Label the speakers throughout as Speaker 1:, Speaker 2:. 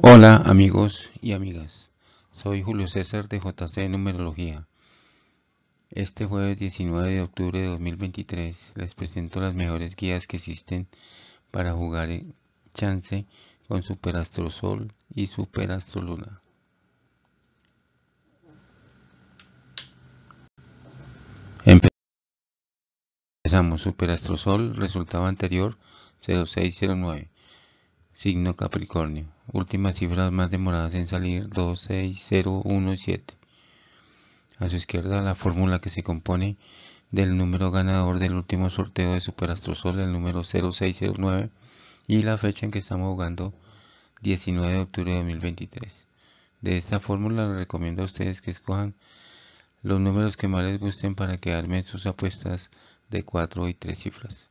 Speaker 1: Hola amigos y amigas, soy Julio César de JC Numerología. Este jueves 19 de octubre de 2023 les presento las mejores guías que existen para jugar chance con sol y luna. Empezamos sol resultado anterior 0609 signo Capricornio. Últimas cifras más demoradas en salir 26017. A su izquierda la fórmula que se compone del número ganador del último sorteo de Superastrosol, el número 0609, y la fecha en que estamos jugando 19 de octubre de 2023. De esta fórmula les recomiendo a ustedes que escojan los números que más les gusten para quedarme en sus apuestas de 4 y 3 cifras.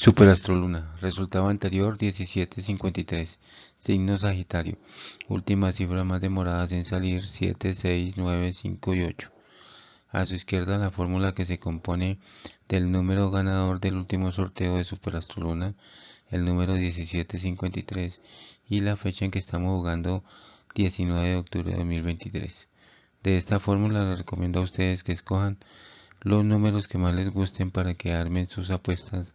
Speaker 1: Superastroluna, resultado anterior 1753, signo Sagitario, últimas cifras más demoradas en salir 7, 6, 9, 5 y 8. A su izquierda la fórmula que se compone del número ganador del último sorteo de Superastroluna, el número 1753 y la fecha en que estamos jugando 19 de octubre de 2023. De esta fórmula les recomiendo a ustedes que escojan los números que más les gusten para que armen sus apuestas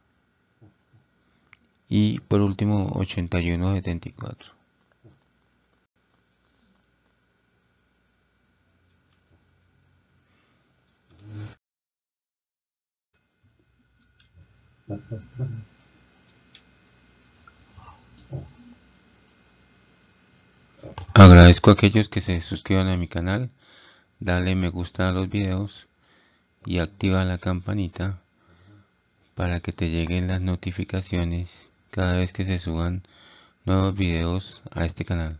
Speaker 1: y por último 8174. Agradezco a aquellos que se suscriban a mi canal, dale me gusta a los videos y activa la campanita para que te lleguen las notificaciones cada vez que se suban nuevos videos a este canal.